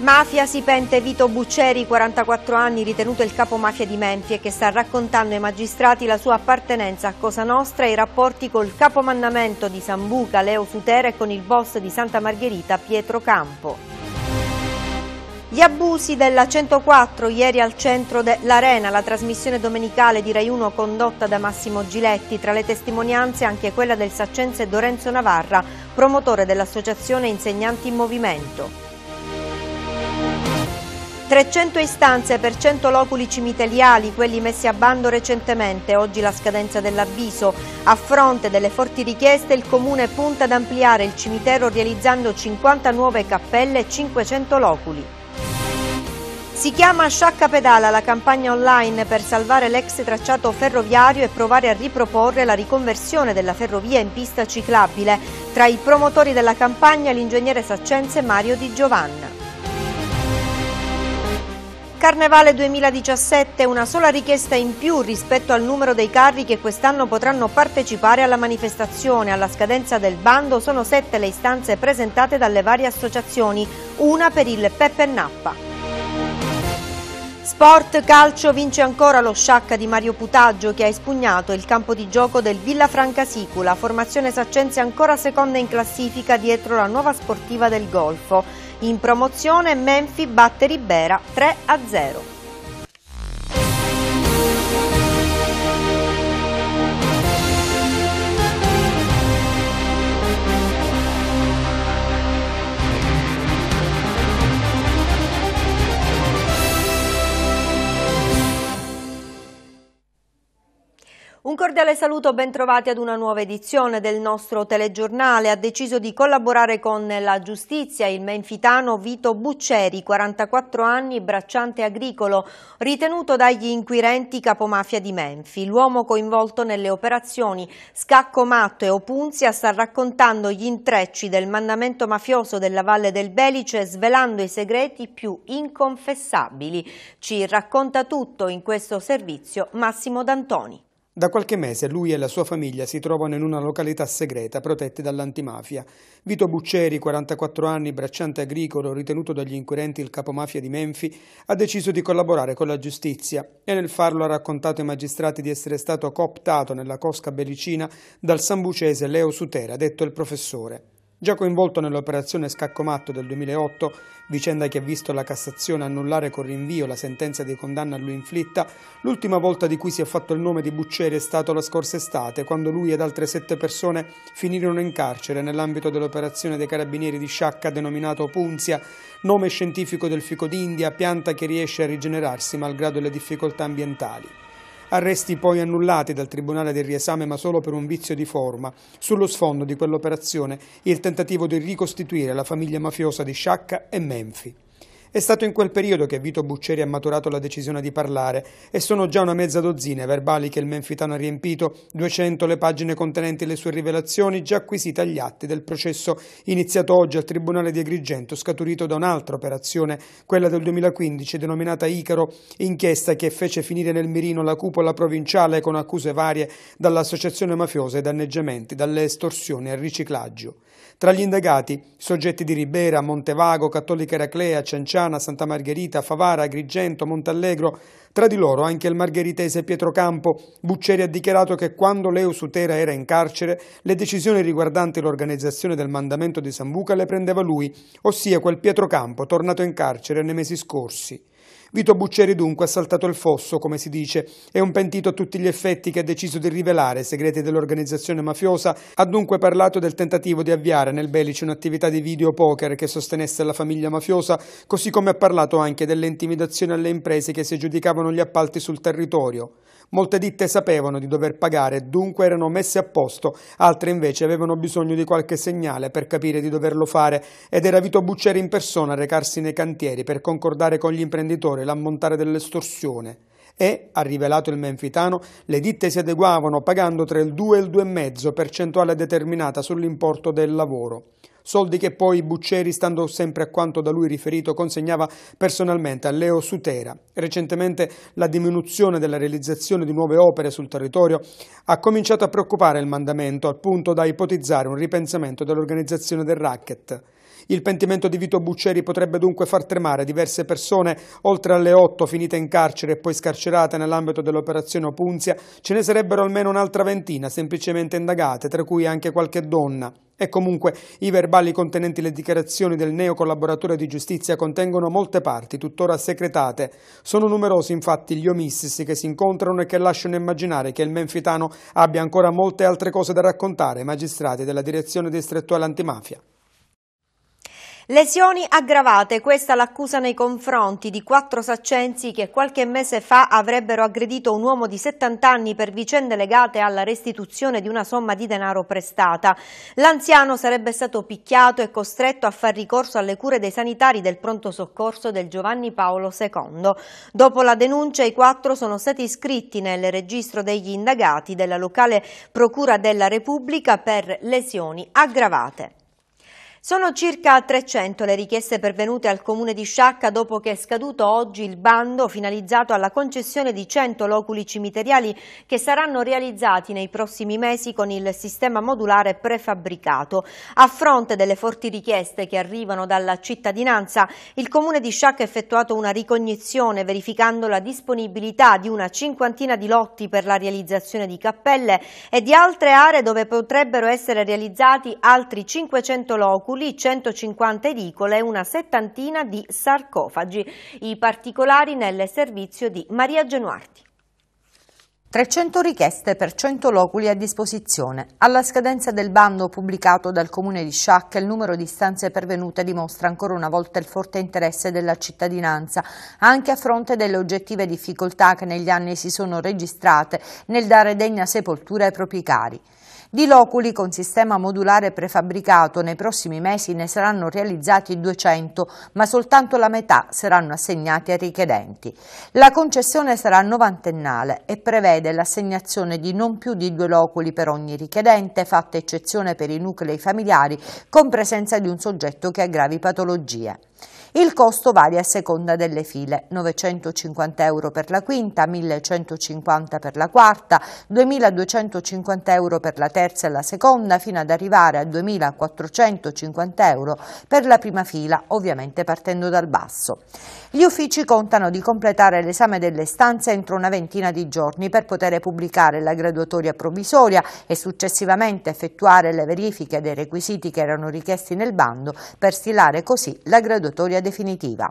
Mafia si pente Vito Bucceri, 44 anni, ritenuto il capo mafia di Menfie, che sta raccontando ai magistrati la sua appartenenza a Cosa Nostra e i rapporti col capomandamento di Sambuca, Leo Sutera e con il boss di Santa Margherita, Pietro Campo. Gli abusi della 104 ieri al centro dell'Arena, la trasmissione domenicale di Rai 1 condotta da Massimo Giletti, tra le testimonianze anche quella del saccense Lorenzo Navarra, promotore dell'associazione Insegnanti in Movimento. 300 istanze per 100 loculi cimiteriali, quelli messi a bando recentemente, oggi la scadenza dell'avviso. A fronte delle forti richieste il Comune punta ad ampliare il cimitero realizzando 50 nuove cappelle e 500 loculi. Si chiama Sciacca Pedala la campagna online per salvare l'ex tracciato ferroviario e provare a riproporre la riconversione della ferrovia in pista ciclabile. Tra i promotori della campagna l'ingegnere saccense Mario Di Giovanna. Carnevale 2017 una sola richiesta in più rispetto al numero dei carri che quest'anno potranno partecipare alla manifestazione. Alla scadenza del bando sono sette le istanze presentate dalle varie associazioni, una per il Peppe Nappa. Sport Calcio vince ancora lo sciacca di Mario Putaggio che ha espugnato il campo di gioco del Villa Franca Sicula, formazione saccense ancora seconda in classifica dietro la nuova sportiva del Golfo. In promozione Menfi batte Ribera 3 a 0. Un cordiale saluto, bentrovati ad una nuova edizione del nostro telegiornale. Ha deciso di collaborare con la giustizia il menfitano Vito Bucceri, 44 anni, bracciante agricolo, ritenuto dagli inquirenti capomafia di Menfi. L'uomo coinvolto nelle operazioni Scacco Matto e Opunzia sta raccontando gli intrecci del mandamento mafioso della Valle del Belice, svelando i segreti più inconfessabili. Ci racconta tutto in questo servizio Massimo D'Antoni. Da qualche mese lui e la sua famiglia si trovano in una località segreta protette dall'antimafia. Vito Bucceri, 44 anni, bracciante agricolo, ritenuto dagli inquirenti il capomafia di Menfi, ha deciso di collaborare con la giustizia e nel farlo ha raccontato ai magistrati di essere stato cooptato nella cosca bellicina dal sambucese Leo Sutera, detto il professore. Già coinvolto nell'operazione Scaccomatto del 2008, vicenda che ha visto la Cassazione annullare con rinvio la sentenza di condanna a lui inflitta, l'ultima volta di cui si è fatto il nome di Buccieri è stato la scorsa estate, quando lui ed altre sette persone finirono in carcere nell'ambito dell'operazione dei carabinieri di Sciacca denominato Punzia, nome scientifico del fico d'India, pianta che riesce a rigenerarsi malgrado le difficoltà ambientali arresti poi annullati dal Tribunale del riesame ma solo per un vizio di forma. Sullo sfondo di quell'operazione il tentativo di ricostituire la famiglia mafiosa di Sciacca e Menfi. È stato in quel periodo che Vito Bucceri ha maturato la decisione di parlare e sono già una mezza dozzina i verbali che il menfitano ha riempito, 200 le pagine contenenti le sue rivelazioni già acquisite agli atti del processo iniziato oggi al Tribunale di Agrigento, scaturito da un'altra operazione, quella del 2015 denominata Icaro, inchiesta che fece finire nel mirino la cupola provinciale con accuse varie dall'associazione mafiosa ai danneggiamenti, dalle estorsioni al riciclaggio. Tra gli indagati, soggetti di Ribera, Montevago, Cattolica Eraclea, Cianciana, Santa Margherita, Favara, Agrigento, Montallegro, tra di loro anche il margheritese Pietro Campo. Buccieri ha dichiarato che quando Leo Sutera era in carcere, le decisioni riguardanti l'organizzazione del mandamento di Sambuca le prendeva lui, ossia quel Pietro Campo tornato in carcere nei mesi scorsi. Vito Bucceri dunque ha saltato il fosso, come si dice, è un pentito a tutti gli effetti che ha deciso di rivelare segreti dell'organizzazione mafiosa, ha dunque parlato del tentativo di avviare nel Belice un'attività di videopoker che sostenesse la famiglia mafiosa, così come ha parlato anche delle intimidazioni alle imprese che si aggiudicavano gli appalti sul territorio. Molte ditte sapevano di dover pagare e dunque erano messe a posto, altre invece avevano bisogno di qualche segnale per capire di doverlo fare ed era Vito Buccieri in persona a recarsi nei cantieri per concordare con gli imprenditori l'ammontare dell'estorsione e, ha rivelato il Menfitano, le ditte si adeguavano pagando tra il 2 e il 2,5% percentuale determinata sull'importo del lavoro soldi che poi Buccieri, stando sempre a quanto da lui riferito, consegnava personalmente a Leo Sutera. Recentemente la diminuzione della realizzazione di nuove opere sul territorio ha cominciato a preoccupare il mandamento, al punto da ipotizzare un ripensamento dell'organizzazione del racket. Il pentimento di Vito Buccieri potrebbe dunque far tremare diverse persone, oltre alle otto finite in carcere e poi scarcerate nell'ambito dell'operazione Opunzia, ce ne sarebbero almeno un'altra ventina semplicemente indagate, tra cui anche qualche donna. E comunque i verbali contenenti le dichiarazioni del neo collaboratore di giustizia contengono molte parti tuttora segretate. Sono numerosi infatti gli omissi che si incontrano e che lasciano immaginare che il menfitano abbia ancora molte altre cose da raccontare ai magistrati della direzione distrettuale antimafia. Lesioni aggravate, questa l'accusa nei confronti di quattro saccensi che qualche mese fa avrebbero aggredito un uomo di 70 anni per vicende legate alla restituzione di una somma di denaro prestata. L'anziano sarebbe stato picchiato e costretto a far ricorso alle cure dei sanitari del pronto soccorso del Giovanni Paolo II. Dopo la denuncia i quattro sono stati iscritti nel registro degli indagati della locale Procura della Repubblica per lesioni aggravate. Sono circa 300 le richieste pervenute al comune di Sciacca dopo che è scaduto oggi il bando finalizzato alla concessione di 100 loculi cimiteriali che saranno realizzati nei prossimi mesi con il sistema modulare prefabbricato. A fronte delle forti richieste che arrivano dalla cittadinanza, il comune di Sciacca ha effettuato una ricognizione verificando la disponibilità di una cinquantina di lotti per la realizzazione di cappelle e di altre aree dove potrebbero essere realizzati altri 500 loculi moduli, 150 edicole e una settantina di sarcofagi. I particolari nel servizio di Maria Genuarti. 300 richieste per 100 loculi a disposizione. Alla scadenza del bando pubblicato dal comune di Sciacca, il numero di stanze pervenute dimostra ancora una volta il forte interesse della cittadinanza, anche a fronte delle oggettive difficoltà che negli anni si sono registrate nel dare degna sepoltura ai propri cari. Di Loculi con sistema modulare prefabbricato nei prossimi mesi ne saranno realizzati 200, ma soltanto la metà saranno assegnati ai richiedenti. La concessione sarà novantennale e prevede l'assegnazione di non più di due loculi per ogni richiedente, fatta eccezione per i nuclei familiari con presenza di un soggetto che ha gravi patologie. Il costo varia a seconda delle file, 950 euro per la quinta, 1150 per la quarta, 2250 euro per la terza e la seconda, fino ad arrivare a 2450 euro per la prima fila, ovviamente partendo dal basso. Gli uffici contano di completare l'esame delle stanze entro una ventina di giorni per poter pubblicare la graduatoria provvisoria e successivamente effettuare le verifiche dei requisiti che erano richiesti nel bando per stilare così la graduatoria storia definitiva.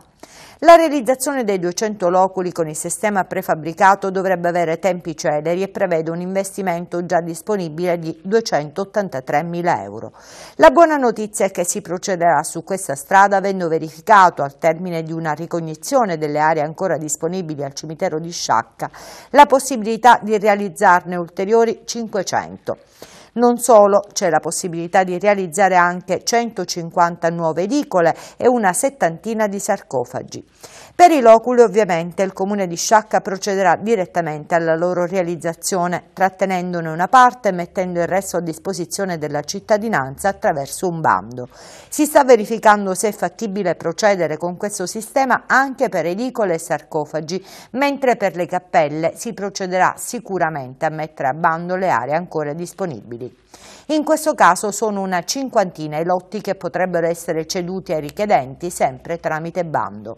La realizzazione dei 200 loculi con il sistema prefabbricato dovrebbe avere tempi celeri e prevede un investimento già disponibile di 283.000 euro. La buona notizia è che si procederà su questa strada avendo verificato al termine di una ricognizione delle aree ancora disponibili al cimitero di Sciacca la possibilità di realizzarne ulteriori 500. Non solo, c'è la possibilità di realizzare anche 150 nuove edicole e una settantina di sarcofagi. Per i loculi ovviamente il comune di Sciacca procederà direttamente alla loro realizzazione, trattenendone una parte e mettendo il resto a disposizione della cittadinanza attraverso un bando. Si sta verificando se è fattibile procedere con questo sistema anche per edicole e sarcofagi, mentre per le cappelle si procederà sicuramente a mettere a bando le aree ancora disponibili. In questo caso sono una cinquantina i lotti che potrebbero essere ceduti ai richiedenti sempre tramite bando.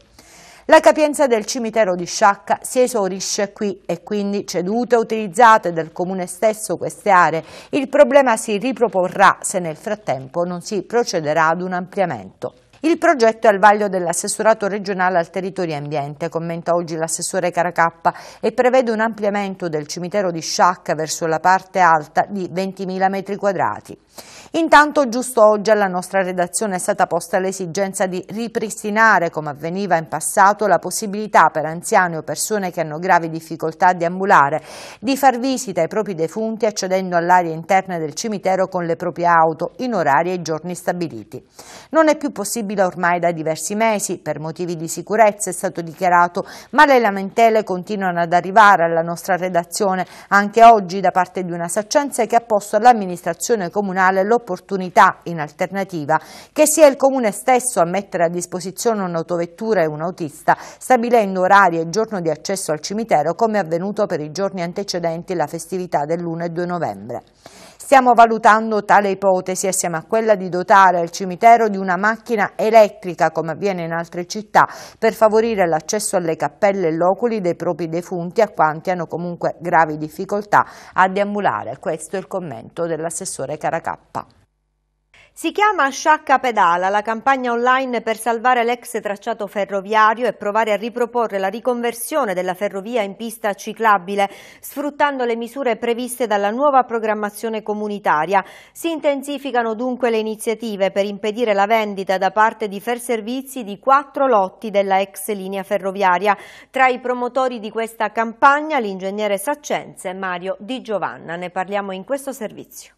La capienza del cimitero di Sciacca si esaurisce qui e quindi cedute o utilizzate dal comune stesso queste aree, il problema si riproporrà se nel frattempo non si procederà ad un ampliamento. Il progetto è al vaglio dell'assessorato regionale al territorio e ambiente, commenta oggi l'assessore Caracappa, e prevede un ampliamento del cimitero di Sciacca verso la parte alta di 20.000 m2. Intanto giusto oggi alla nostra redazione è stata posta l'esigenza di ripristinare, come avveniva in passato, la possibilità per anziani o persone che hanno gravi difficoltà di ambulare di far visita ai propri defunti accedendo all'area interna del cimitero con le proprie auto in orari e giorni stabiliti. Non è più possibile ormai da diversi mesi, per motivi di sicurezza è stato dichiarato, ma le lamentele continuano ad arrivare alla nostra redazione anche oggi da parte di una saccenza che ha posto all'amministrazione comunale l'opportunità l'opportunità in alternativa che sia il comune stesso a mettere a disposizione un'autovettura e un autista, stabilendo orari e giorno di accesso al cimitero come avvenuto per i giorni antecedenti la festività dell'1 e 2 novembre. Stiamo valutando tale ipotesi assieme a quella di dotare il cimitero di una macchina elettrica come avviene in altre città per favorire l'accesso alle cappelle e loculi dei propri defunti a quanti hanno comunque gravi difficoltà a deambulare. Questo è il commento dell'assessore Caracappa. Si chiama Sciacca Pedala, la campagna online per salvare l'ex tracciato ferroviario e provare a riproporre la riconversione della ferrovia in pista ciclabile, sfruttando le misure previste dalla nuova programmazione comunitaria. Si intensificano dunque le iniziative per impedire la vendita da parte di Ferservizi di quattro lotti della ex linea ferroviaria. Tra i promotori di questa campagna l'ingegnere Saccenze Mario Di Giovanna. Ne parliamo in questo servizio.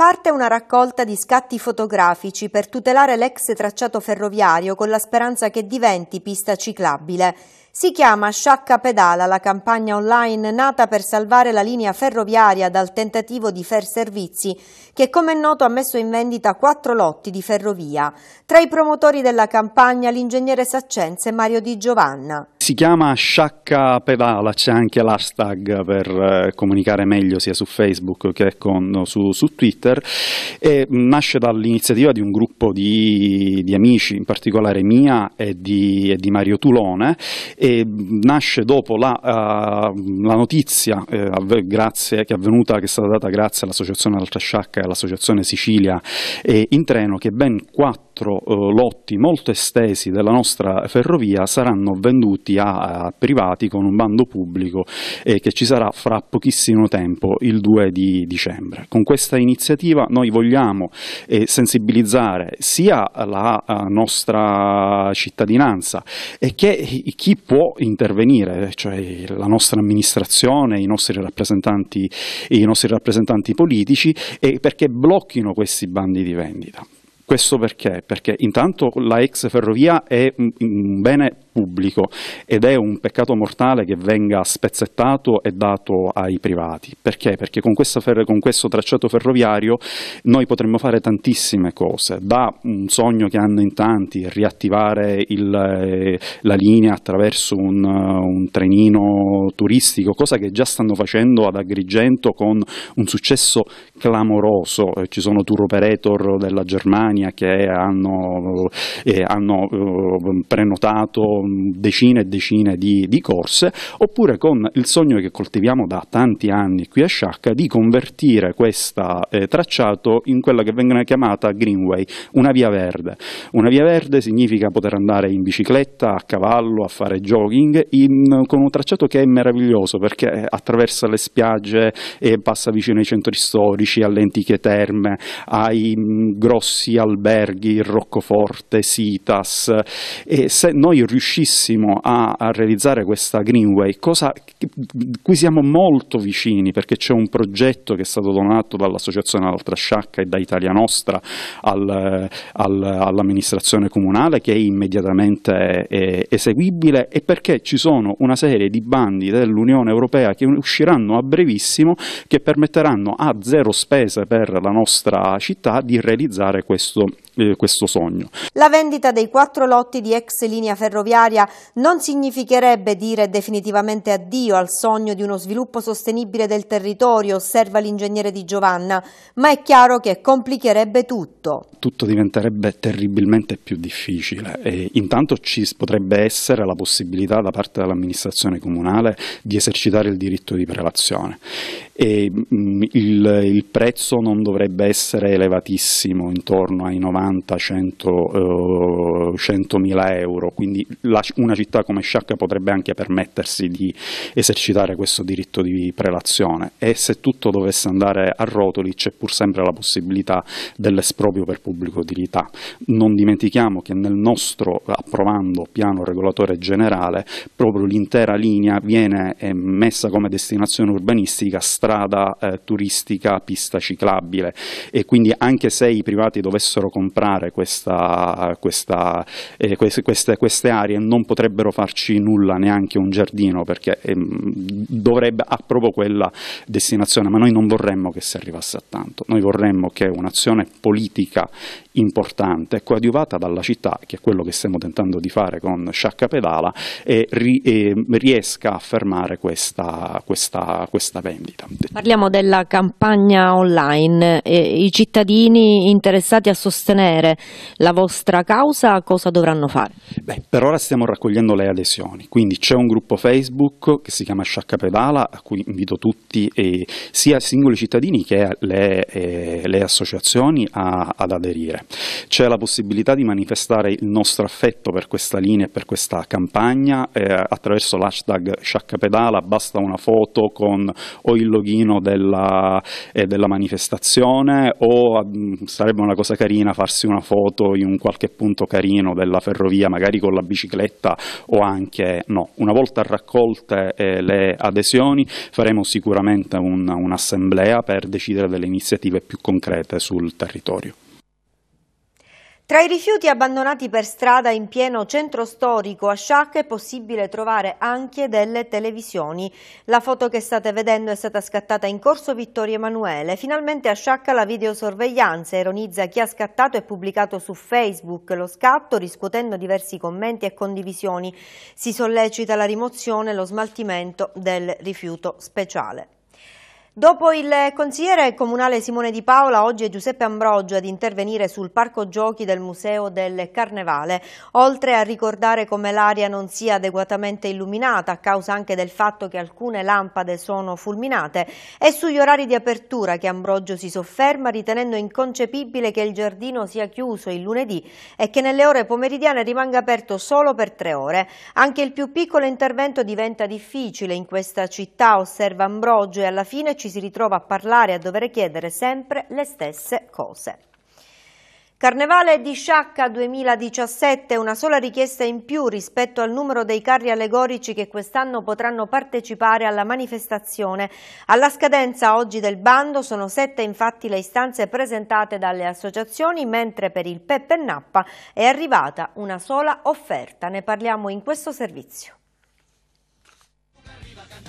Parte una raccolta di scatti fotografici per tutelare l'ex tracciato ferroviario con la speranza che diventi pista ciclabile. Si chiama Sciacca Pedala, la campagna online nata per salvare la linea ferroviaria dal tentativo di Fer Servizi, che come è noto ha messo in vendita quattro lotti di ferrovia. Tra i promotori della campagna l'ingegnere saccense Mario Di Giovanna si chiama Sciacca Pedala, c'è anche l'hashtag per eh, comunicare meglio sia su Facebook che con, su, su, Twitter e nasce dall'iniziativa di un gruppo di, di, amici, in particolare mia e di, e di Mario Tulone, e nasce dopo la, uh, la notizia eh, grazie, che, è avvenuta, che è stata data grazie all'associazione Altra Sciacca e all'associazione Sicilia eh, in treno che ben quattro eh, lotti molto estesi della nostra ferrovia saranno venduti a, a privati con un bando pubblico che ci sarà fra pochissimo tempo, il 2 di dicembre. Con questa iniziativa noi vogliamo eh, sensibilizzare sia la eh, nostra cittadinanza e che chi può può intervenire, cioè la nostra amministrazione, i nostri rappresentanti, i nostri rappresentanti politici, e perché blocchino questi bandi di vendita. Questo perché? Perché intanto la ex ferrovia è un bene pubblico ed è un peccato mortale che venga spezzettato e dato ai privati. Perché? Perché con, ferre, con questo tracciato ferroviario noi potremmo fare tantissime cose, da un sogno che hanno in tanti, riattivare il, la linea attraverso un, un trenino turistico, cosa che già stanno facendo ad Agrigento con un successo clamoroso, ci sono tour operator della Germania che hanno, eh, hanno eh, prenotato decine e decine di, di corse, oppure con il sogno che coltiviamo da tanti anni qui a Sciacca di convertire questo eh, tracciato in quella che viene chiamata Greenway, una via verde. Una via verde significa poter andare in bicicletta, a cavallo, a fare jogging, in, con un tracciato che è meraviglioso perché attraversa le spiagge e passa vicino ai centri storici, alle antiche terme, ai mm, grossi alberghi, Roccoforte, Sitas. E se noi riusciamo velocissimo a, a realizzare questa Greenway, cosa cui siamo molto vicini perché c'è un progetto che è stato donato dall'associazione Altra Sciacca e da Italia Nostra al, al, all'amministrazione comunale che è immediatamente è eh, eseguibile e perché ci sono una serie di bandi dell'Unione Europea che usciranno a brevissimo che permetteranno a zero spese per la nostra città di realizzare questo, eh, questo sogno. La vendita dei quattro lotti di ex linea ferroviaria finanziaria non significherebbe dire definitivamente addio al sogno di uno sviluppo sostenibile del territorio, osserva l'ingegnere Di Giovanna, ma è chiaro che complicherebbe tutto. Tutto diventerebbe terribilmente più difficile. E intanto ci potrebbe essere la possibilità da parte dell'amministrazione comunale di esercitare il diritto di prelazione e mm, il, il, prezzo non dovrebbe essere elevatissimo, intorno ai 90-100 eh, mila euro, quindi la, una città come Sciacca potrebbe anche permettersi di esercitare questo diritto di prelazione e se tutto dovesse andare a rotoli c'è pur sempre la possibilità dell'esproprio per pubblico utilità. Non dimentichiamo che nel nostro approvando piano regolatore generale proprio l'intera linea viene eh, messa come destinazione urbanistica strada eh, turistica, pista ciclabile e quindi anche se i privati dovessero comprare questa, questa, eh, queste, queste, queste, aree non potrebbero farci nulla, neanche un giardino, perché eh, dovrebbe, ha proprio quella destinazione, ma noi non vorremmo che si arrivasse a tanto, noi vorremmo che un'azione politica importante, coadiuvata dalla città, che è quello che stiamo tentando di fare con Sciacca Pedala, e, ri, e riesca a fermare questa, questa, questa vendita. Parliamo della campagna online. I cittadini interessati a sostenere la vostra causa cosa dovranno fare? Beh, per ora stiamo raccogliendo le adesioni, quindi c'è un gruppo Facebook che si chiama Sciacca Pedala a cui invito tutti, eh, sia singoli cittadini che le, eh, le associazioni a, ad aderire. C'è la possibilità di manifestare il nostro affetto per questa linea e per questa campagna eh, attraverso l'hashtag Sciacca Pedala, basta una foto con o il login loghino della, eh, della manifestazione o mh, mm, sarebbe una cosa carina farsi una foto in un qualche punto carino della ferrovia, magari con la bicicletta o anche no. Una volta raccolte eh, le adesioni faremo sicuramente un, un'assemblea per decidere delle iniziative più concrete sul territorio. Tra i rifiuti abbandonati per strada in pieno centro storico a Sciacca è possibile trovare anche delle televisioni. La foto che state vedendo è stata scattata in corso Vittorio Emanuele. Finalmente a Sciacca la videosorveglianza ironizza chi ha scattato e pubblicato su Facebook lo scatto riscuotendo diversi commenti e condivisioni. Si sollecita la rimozione e lo smaltimento del rifiuto speciale. Dopo il consigliere comunale Simone Di Paola, oggi è Giuseppe Ambrogio ad intervenire sul parco giochi del Museo del Carnevale, oltre a ricordare come l'aria non sia adeguatamente illuminata a causa anche del fatto che alcune lampade sono fulminate, è sugli orari di apertura che Ambrogio si sofferma ritenendo inconcepibile che il giardino sia chiuso il lunedì e che nelle ore pomeridiane rimanga aperto solo per tre ore. Anche il più piccolo intervento diventa difficile in questa città, osserva Ambrogio, e alla fine ci ci si ritrova a parlare e a dover chiedere sempre le stesse cose. Carnevale di Sciacca 2017, una sola richiesta in più rispetto al numero dei carri allegorici che quest'anno potranno partecipare alla manifestazione. Alla scadenza oggi del bando sono sette infatti le istanze presentate dalle associazioni, mentre per il Peppe Nappa è arrivata una sola offerta. Ne parliamo in questo servizio.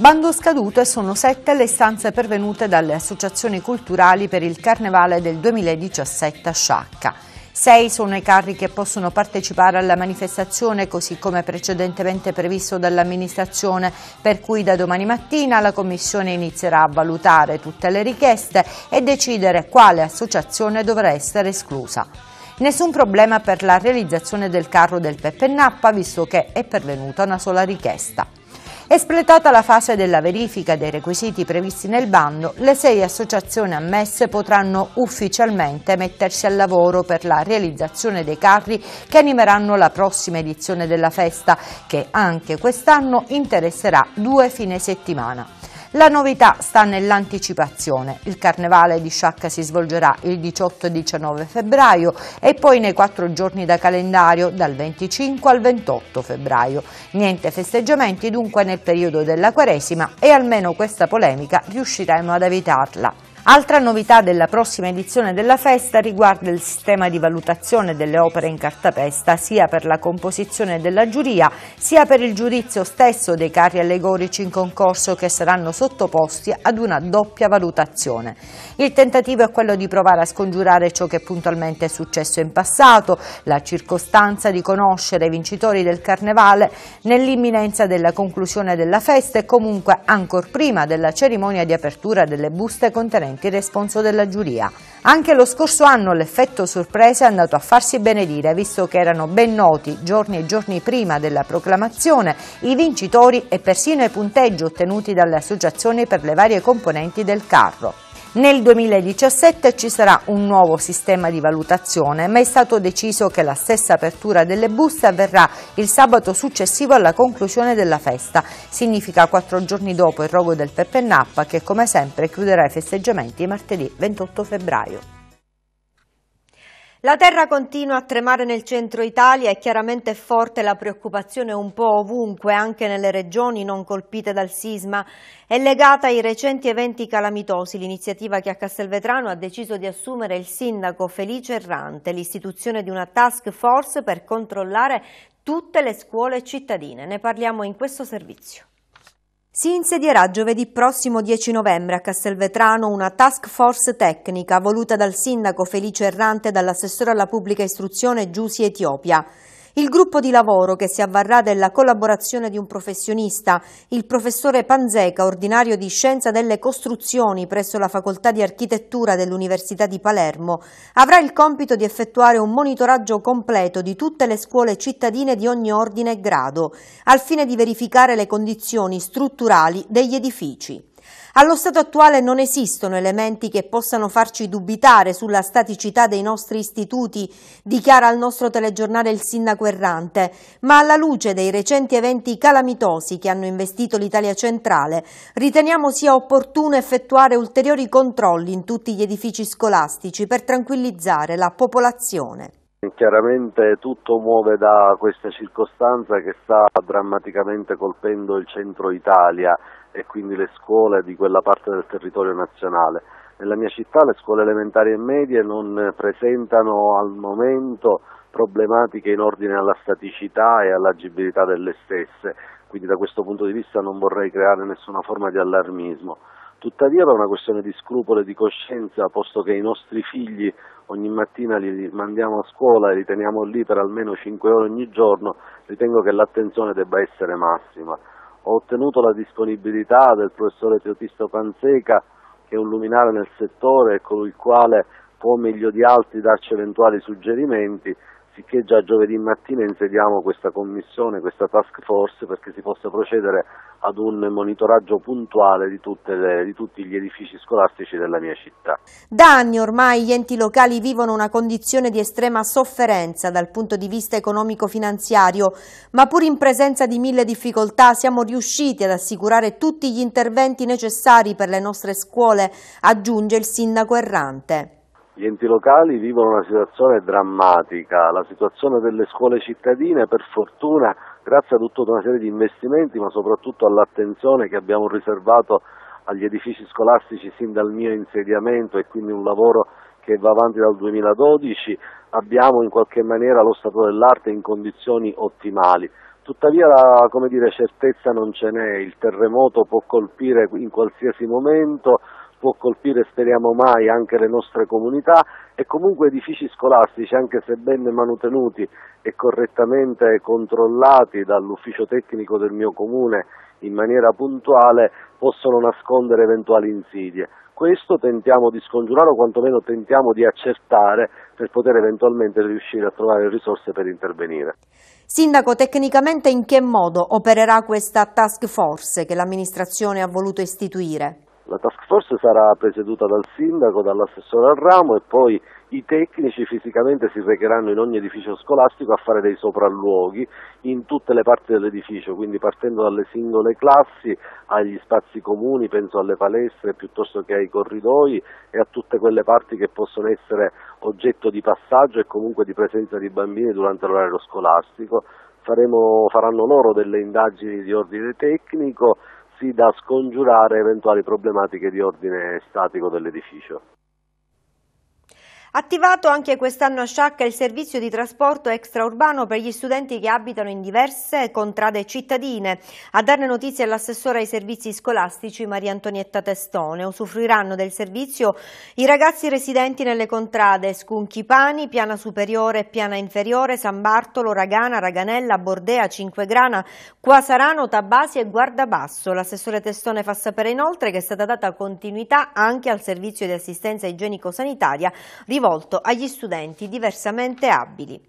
Bando scaduto e sono sette le istanze pervenute dalle associazioni culturali per il Carnevale del 2017 a Sciacca. Sei sono i carri che possono partecipare alla manifestazione così come precedentemente previsto dall'amministrazione, per cui da domani mattina la Commissione inizierà a valutare tutte le richieste e decidere quale associazione dovrà essere esclusa. Nessun problema per la realizzazione del carro del Peppe Nappa, visto che è pervenuta una sola richiesta. Espletata la fase della verifica dei requisiti previsti nel bando, le sei associazioni ammesse potranno ufficialmente mettersi al lavoro per la realizzazione dei carri che animeranno la prossima edizione della festa, che anche quest'anno interesserà due fine settimana. La novità sta nell'anticipazione. Il carnevale di Sciacca si svolgerà il 18 e 19 febbraio e poi nei quattro giorni da calendario dal 25 al 28 febbraio. Niente festeggiamenti dunque nel periodo della Quaresima e almeno questa polemica riusciremo ad evitarla. Altra novità della prossima edizione della festa riguarda il sistema di valutazione delle opere in cartapesta sia per la composizione della giuria sia per il giudizio stesso dei carri allegorici in concorso che saranno sottoposti ad una doppia valutazione. Il tentativo è quello di provare a scongiurare ciò che puntualmente è successo in passato, la circostanza di conoscere i vincitori del carnevale nell'imminenza della conclusione della festa e comunque ancor prima della cerimonia di apertura delle buste contenenti Valenti, responso della giuria. Anche lo scorso anno l'effetto sorpresa è andato a farsi benedire, visto che erano ben noti, giorni e giorni prima della proclamazione, i vincitori e persino i punteggi ottenuti dalle associazioni per le varie componenti del carro. Nel 2017 ci sarà un nuovo sistema di valutazione, ma è stato deciso che la stessa apertura delle buste avverrà il sabato successivo alla conclusione della festa. Significa quattro giorni dopo il rogo del Nappa, che come sempre chiuderà i festeggiamenti martedì 28 febbraio. La terra continua a tremare nel centro Italia e chiaramente è forte la preoccupazione un po' ovunque, anche nelle regioni non colpite dal sisma. È legata ai recenti eventi calamitosi, l'iniziativa che a Castelvetrano ha deciso di assumere il sindaco Felice Errante, l'istituzione di una task force per controllare tutte le scuole cittadine. Ne parliamo in questo servizio. Si insedierà giovedì prossimo 10 novembre a Castelvetrano una task force tecnica voluta dal sindaco Felice Errante e dall'assessore alla pubblica istruzione Giusi Etiopia. Il gruppo di lavoro che si avvarrà della collaborazione di un professionista, il professore Panzeca, ordinario di Scienza delle Costruzioni presso la Facoltà di Architettura dell'Università di Palermo, avrà il compito di effettuare un monitoraggio completo di tutte le scuole cittadine di ogni ordine e grado, al fine di verificare le condizioni strutturali degli edifici. Allo stato attuale non esistono elementi che possano farci dubitare sulla staticità dei nostri istituti, dichiara al nostro telegiornale il sindaco errante, ma alla luce dei recenti eventi calamitosi che hanno investito l'Italia centrale, riteniamo sia opportuno effettuare ulteriori controlli in tutti gli edifici scolastici per tranquillizzare la popolazione. Chiaramente tutto muove da questa circostanza che sta drammaticamente colpendo il centro Italia e quindi le scuole di quella parte del territorio nazionale. Nella mia città le scuole elementari e medie non presentano al momento problematiche in ordine alla staticità e all'agibilità delle stesse, quindi da questo punto di vista non vorrei creare nessuna forma di allarmismo. Tuttavia per una questione di scrupolo e di coscienza, posto che i nostri figli ogni mattina li mandiamo a scuola e li teniamo lì per almeno 5 ore ogni giorno, ritengo che l'attenzione debba essere massima ho ottenuto la disponibilità del professore Teotisto Panseca, che è un luminare nel settore e con il quale può meglio di altri darci eventuali suggerimenti sicché già giovedì mattina insediamo questa commissione, questa task force perché si possa procedere ad un monitoraggio puntuale di, le, di, tutti gli edifici scolastici della mia città. Da anni ormai gli enti locali vivono una condizione di estrema sofferenza dal punto di vista economico-finanziario, ma pur in presenza di mille difficoltà siamo riusciti ad assicurare tutti gli interventi necessari per le nostre scuole, aggiunge il sindaco errante. Gli enti locali vivono una situazione drammatica, la situazione delle scuole cittadine per fortuna grazie a tutta una serie di investimenti ma soprattutto all'attenzione che abbiamo riservato agli edifici scolastici sin dal mio insediamento e quindi un lavoro che va avanti dal 2012, abbiamo in qualche maniera lo stato dell'arte in condizioni ottimali. Tuttavia la dire, certezza non ce n'è, il terremoto può colpire in qualsiasi momento, può colpire, speriamo mai, anche le nostre comunità e comunque edifici scolastici, anche se ben manutenuti e correttamente controllati dall'ufficio tecnico del mio comune in maniera puntuale, possono nascondere eventuali insidie. Questo tentiamo di scongiurare o quantomeno tentiamo di accertare per poter eventualmente riuscire a trovare risorse per intervenire. Sindaco, tecnicamente in che modo opererà questa task force che l'amministrazione ha voluto istituire? La task force sarà presieduta dal sindaco, dall'assessore al ramo e poi i tecnici fisicamente si recheranno in ogni edificio scolastico a fare dei sopralluoghi in tutte le parti dell'edificio, quindi partendo dalle singole classi agli spazi comuni, penso alle palestre piuttosto che ai corridoi e a tutte quelle parti che possono essere oggetto di passaggio e comunque di presenza di bambini durante l'orario scolastico. Faremo, faranno loro delle indagini di ordine tecnico così da scongiurare eventuali problematiche di ordine statico dell'edificio. Attivato anche quest'anno a Sciacca il servizio di trasporto extraurbano per gli studenti che abitano in diverse contrade cittadine. A darne notizie all'assessore ai servizi scolastici Maria Antonietta Testone. Usufruiranno del servizio i ragazzi residenti nelle contrade Scunchipani, Piana Superiore, e Piana Inferiore, San Bartolo, Ragana, Raganella, Bordea, Cinquegrana, Quasarano, Tabasi e Guardabasso. L'assessore Testone fa sapere inoltre che è stata data continuità anche al servizio di assistenza igienico-sanitaria rivolto agli studenti diversamente abili.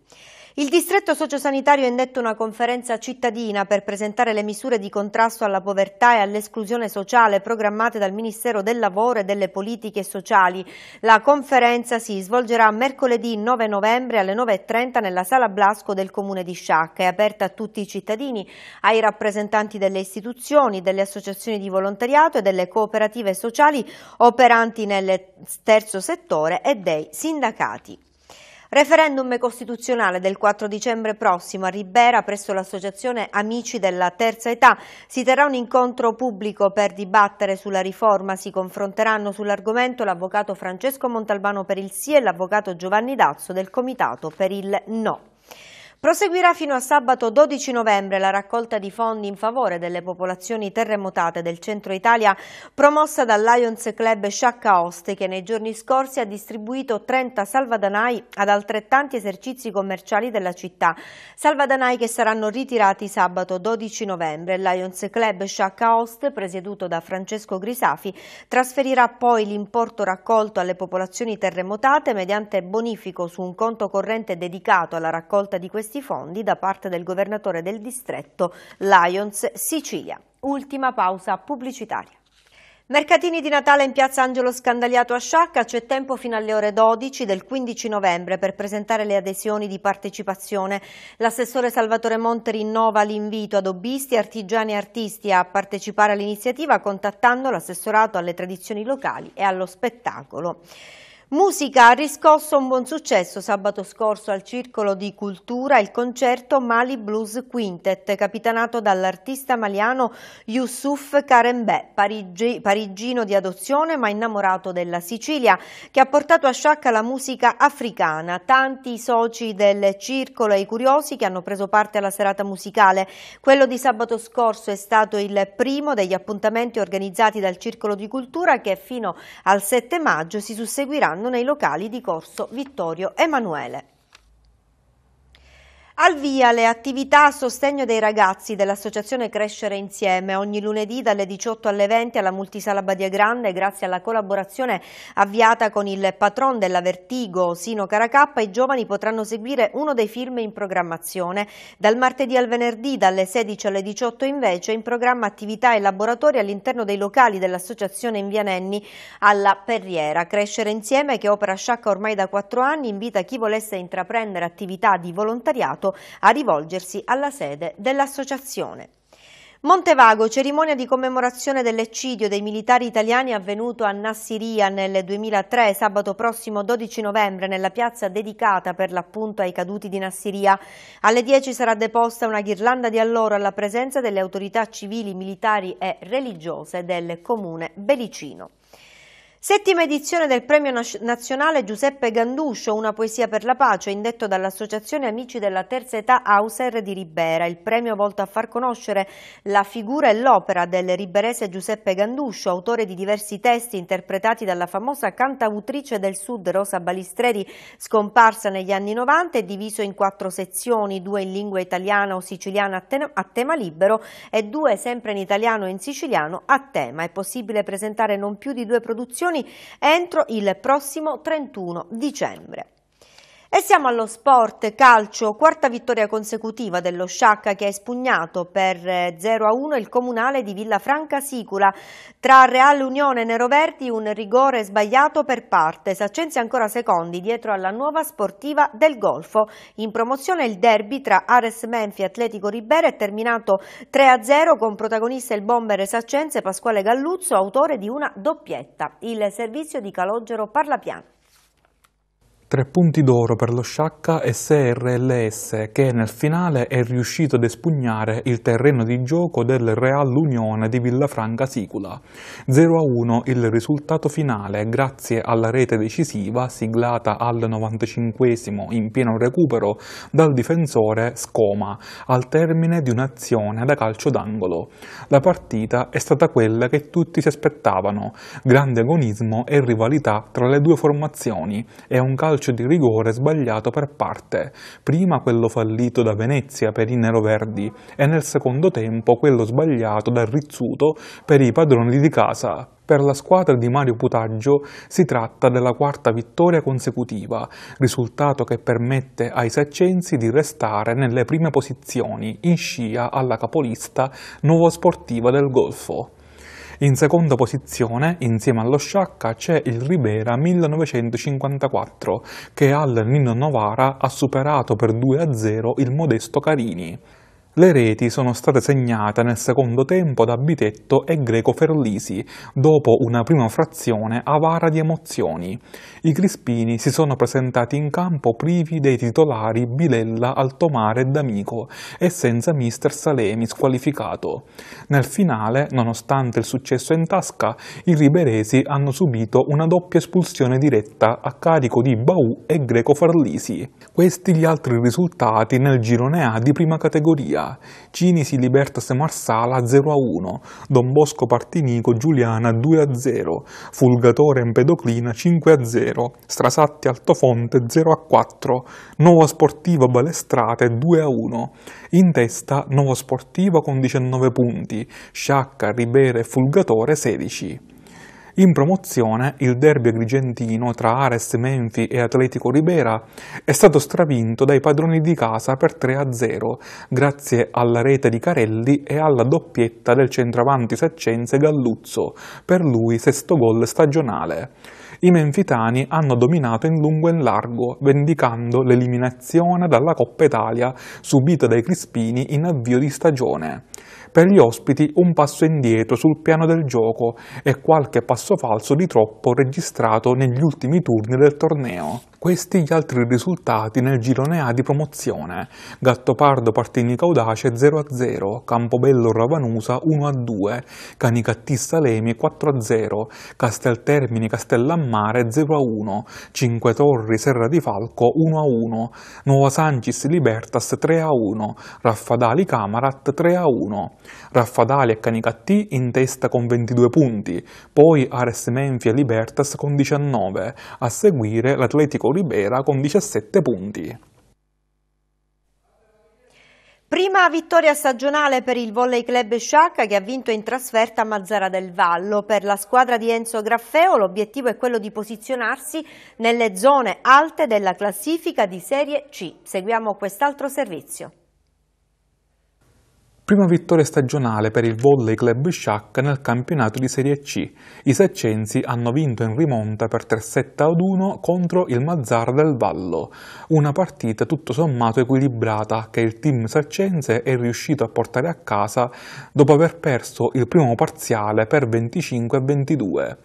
Il distretto sociosanitario ha indetto una conferenza cittadina per presentare le misure di contrasto alla povertà e all'esclusione sociale programmate dal Ministero del Lavoro e delle Politiche Sociali. La conferenza si svolgerà mercoledì 9 novembre alle 9.30 nella Sala Blasco del Comune di Sciacca. È aperta a tutti i cittadini, ai rappresentanti delle istituzioni, delle associazioni di volontariato e delle cooperative sociali operanti nel terzo settore e dei sindacati. Referendum costituzionale del 4 dicembre prossimo a Ribera presso l'associazione Amici della Terza Età si terrà un incontro pubblico per dibattere sulla riforma. Si confronteranno sull'argomento l'avvocato Francesco Montalbano per il sì e l'avvocato Giovanni Dazzo del Comitato per il no. Proseguirà fino a sabato 12 novembre la raccolta di fondi in favore delle popolazioni terremotate del centro Italia promossa dal Lions Club Sciacca Oste che nei giorni scorsi ha distribuito 30 salvadanai ad altrettanti esercizi commerciali della città. Salvadanai che saranno ritirati sabato 12 novembre. Il Lions Club Sciacca Oste, presieduto da Francesco Grisafi, trasferirà poi l'importo raccolto alle popolazioni terremotate mediante bonifico su un conto corrente dedicato alla raccolta di questi questi fondi da parte del governatore del distretto Lions Sicilia. Ultima pausa pubblicitaria. Mercatini di Natale in piazza Angelo Scandagliato a Sciacca, c'è tempo fino alle ore 12 del 15 novembre per presentare le adesioni di partecipazione. L'assessore Salvatore Monte rinnova l'invito ad hobbisti, artigiani e artisti a partecipare all'iniziativa contattando l'assessorato alle tradizioni locali e allo spettacolo. Musica ha riscosso un buon successo sabato scorso al Circolo di Cultura il concerto Mali Blues Quintet, capitanato dall'artista maliano Youssouf Karembe, parigi, parigino di adozione ma innamorato della Sicilia, che ha portato a sciacca la musica africana. Tanti soci del Circolo e i curiosi che hanno preso parte alla serata musicale. Quello di sabato scorso è stato il primo degli appuntamenti organizzati dal Circolo di Cultura che fino al 7 maggio si susseguiranno svolgeranno nei locali di Corso Vittorio Emanuele. Al via le attività a sostegno dei ragazzi dell'associazione Crescere Insieme ogni lunedì dalle 18 alle 20 alla Multisala Badia Grande grazie alla collaborazione avviata con il patron della Vertigo Sino Caracappa i giovani potranno seguire uno dei film in programmazione. Dal martedì al venerdì dalle 16 alle 18 invece in programma attività e laboratori all'interno dei locali dell'associazione in Vianenni alla Perriera. Crescere Insieme che opera a Sciacca ormai da 4 anni invita chi volesse intraprendere attività di volontariato a rivolgersi alla sede dell'associazione. Montevago, cerimonia di commemorazione dell'eccidio dei militari italiani avvenuto a Nassiria nel 2003, sabato prossimo 12 novembre nella piazza dedicata per l'appunto ai caduti di Nassiria. Alle 10 sarà deposta una ghirlanda di alloro alla presenza delle autorità civili, militari e religiose del comune Belicino. Settima edizione del Premio Nazionale Giuseppe Ganduscio, una poesia per la pace, indetto dall'Associazione Amici della Terza Età Hauser di Ribera. Il premio volto a far conoscere la figura e l'opera del riberese Giuseppe Ganduscio, autore di diversi testi interpretati dalla famosa cantautrice del Sud Rosa Balistreri, scomparsa negli anni 90 e diviso in quattro sezioni, due in lingua italiana o siciliana a tema libero e due sempre in italiano e in siciliano a tema. È possibile presentare non più di due produzioni entro il prossimo 31 dicembre. E siamo allo sport calcio, quarta vittoria consecutiva dello Sciacca che ha espugnato per 0-1 eh, il comunale di Villafranca Sicula. Tra Real Unione e Neroverdi un rigore sbagliato per parte, Saccenzi ancora secondi dietro alla nuova sportiva del Golfo. In promozione il derby tra Ares Menfi e Atletico Ribera è terminato 3-0 con protagonista il bomber Saccenze Pasquale Galluzzo, autore di una doppietta. Il servizio di Calogero parla piano. Tre punti d'oro per lo Sciacca SRLS che nel finale è riuscito ad espugnare il terreno di gioco del Real Unione di Villafranca Sicula. 0-1 a il risultato finale grazie alla rete decisiva siglata al 95 in pieno recupero dal difensore Scoma al termine di un'azione da calcio d'angolo. La partita è stata quella che tutti si aspettavano, grande agonismo e rivalità tra le due formazioni e un calcio calcio di rigore sbagliato per parte, prima quello fallito da Venezia per i neroverdi e nel secondo tempo quello sbagliato da Rizzuto per i padroni di casa. Per la squadra di Mario Putaggio si tratta della quarta vittoria consecutiva, risultato che permette ai saccensi di restare nelle prime posizioni in scia alla capolista Nuova Sportiva del Golfo. In seconda posizione, insieme allo Sciacca, c'è il Ribera 1954, che al Nino Novara ha superato per 2-0 il modesto Carini. Le reti sono state segnate nel secondo tempo da Bitetto e Greco Ferlisi, dopo una prima frazione avara di emozioni. I Crispini si sono presentati in campo privi dei titolari Bilella, Altomare e D'Amico e senza mister Salemi squalificato. Nel finale, nonostante il successo in tasca, i riberesi hanno subito una doppia espulsione diretta a carico di Baù e Greco Ferlisi. Questi gli altri risultati nel girone A di prima categoria. Città, Cinisi Libertas Marsala 0-1, a Don Bosco Partinico Giuliana 2-0, a Fulgatore Empedoclina 5-0, a Strasatti Altofonte 0-4, a Nuovo Sportivo Balestrate 2-1. a In testa Nuovo Sportivo con 19 punti, Sciacca, Ribere e Fulgatore 16. In promozione, il derby agrigentino tra Ares Menfi e Atletico Ribera è stato stravinto dai padroni di casa per 3-0, grazie alla rete di Carelli e alla doppietta del centravanti saccense Galluzzo, per lui sesto gol stagionale. I menfitani hanno dominato in lungo e in largo, vendicando l'eliminazione dalla Coppa Italia subita dai Crispini in avvio di stagione. Per gli ospiti un passo indietro sul piano del gioco e qualche passaggio passo falso di troppo registrato negli ultimi turni del torneo questi gli altri risultati nel girone A di promozione. Gattopardo Partini Caudace 0-0, a Campobello Ravanusa 1-2, a Canicattista Lemi 4-0, a Casteltermini Castellammare 0-1, a Cinque Torri Serra di Falco 1-1, a Nuova Sancis Libertas 3-1, a Raffadali Camarat 3-1, a Raffadali e Canicattì in testa con 22 punti, poi Ares Menfia Libertas con 19, a seguire l'Atletico Ribera con 17 punti. Prima vittoria stagionale per il volley club Sciacca che ha vinto in trasferta a Mazzara del Vallo. Per la squadra di Enzo Graffeo l'obiettivo è quello di posizionarsi nelle zone alte della classifica di Serie C. Seguiamo quest'altro servizio. Prima vittoria stagionale per il Volley Club Sciacca nel campionato di Serie C. I saccensi hanno vinto in rimonta per 3 7 1 contro il Mazzar del Vallo. Una partita tutto sommato equilibrata che il team saccense è riuscito a portare a casa dopo aver perso il primo parziale per 25 22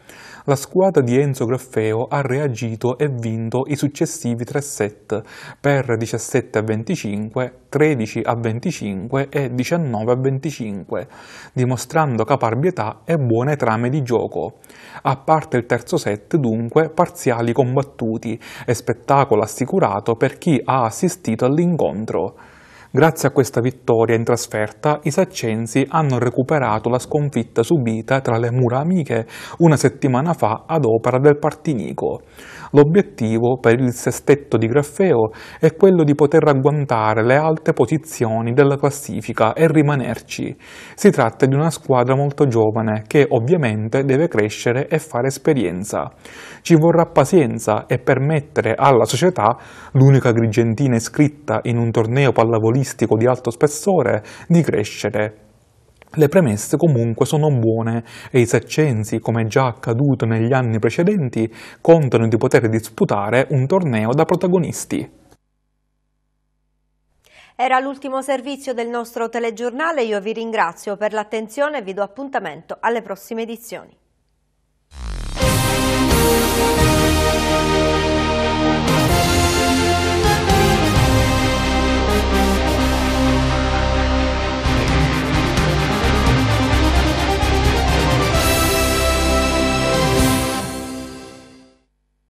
la squadra di Enzo Graffeo ha reagito e vinto i successivi tre set per 17 a 25, 13 a 25 e 19 a 25, dimostrando caparbietà e buone trame di gioco. A parte il terzo set, dunque, parziali combattuti e spettacolo assicurato per chi ha assistito all'incontro. Grazie a questa vittoria in trasferta, i saccensi hanno recuperato la sconfitta subita tra le mura amiche una settimana fa ad opera del Partinico. L'obiettivo per il sestetto di Graffeo è quello di poter agguantare le alte posizioni della classifica e rimanerci. Si tratta di una squadra molto giovane che ovviamente deve crescere e fare esperienza. Ci vorrà pazienza e permettere alla società, l'unica grigentina iscritta in un torneo pallavolistico di alto spessore, di crescere le premesse comunque sono buone e i saccensi, come già accaduto negli anni precedenti, contano di poter disputare un torneo da protagonisti. Era l'ultimo servizio del nostro telegiornale, io vi ringrazio per l'attenzione e vi do appuntamento alle prossime edizioni.